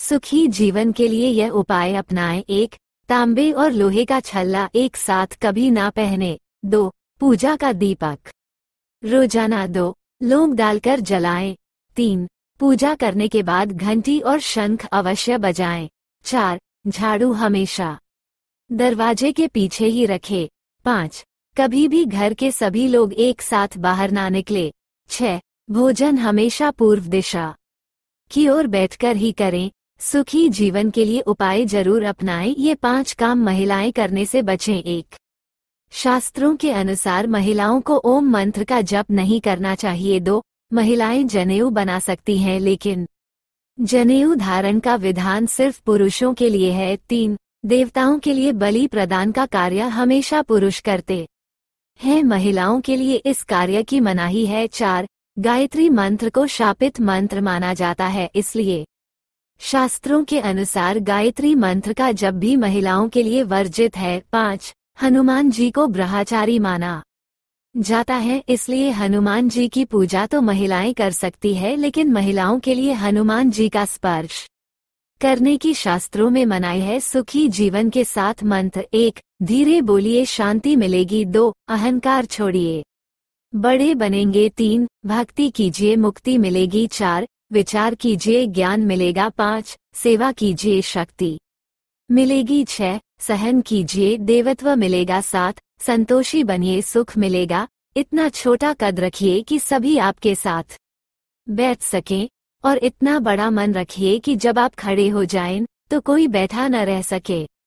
सुखी जीवन के लिए यह उपाय अपनाएं एक तांबे और लोहे का छल्ला एक साथ कभी ना पहने दो पूजा का दीपक रोजाना दो लोंग डालकर जलाएं तीन पूजा करने के बाद घंटी और शंख अवश्य बजाएं चार झाड़ू हमेशा दरवाजे के पीछे ही रखे पाँच कभी भी घर के सभी लोग एक साथ बाहर ना निकले छह भोजन हमेशा पूर्व दिशा की ओर बैठकर ही करें सुखी जीवन के लिए उपाय जरूर अपनाएं ये पांच काम महिलाएं करने से बचें एक शास्त्रों के अनुसार महिलाओं को ओम मंत्र का जप नहीं करना चाहिए दो महिलाएं जनेऊ बना सकती हैं लेकिन जनेऊ धारण का विधान सिर्फ पुरुषों के लिए है तीन देवताओं के लिए बलि प्रदान का कार्य हमेशा पुरुष करते हैं महिलाओं के लिए इस कार्य की मनाही है चार गायत्री मंत्र को शापित मंत्र माना जाता है इसलिए शास्त्रों के अनुसार गायत्री मंत्र का जब भी महिलाओं के लिए वर्जित है पाँच हनुमान जी को ब्रह्मचारी माना जाता है इसलिए हनुमान जी की पूजा तो महिलाएं कर सकती है लेकिन महिलाओं के लिए हनुमान जी का स्पर्श करने की शास्त्रों में मनाई है सुखी जीवन के साथ मंत्र एक धीरे बोलिए शांति मिलेगी दो अहंकार छोड़िए बड़े बनेंगे तीन भक्ति कीजिए मुक्ति मिलेगी चार विचार कीजिए ज्ञान मिलेगा पाँच सेवा कीजिए शक्ति मिलेगी छह सहन कीजिए देवत्व मिलेगा सात संतोषी बनिए सुख मिलेगा इतना छोटा कद रखिए कि सभी आपके साथ बैठ सकें और इतना बड़ा मन रखिए कि जब आप खड़े हो जाएं, तो कोई बैठा न रह सके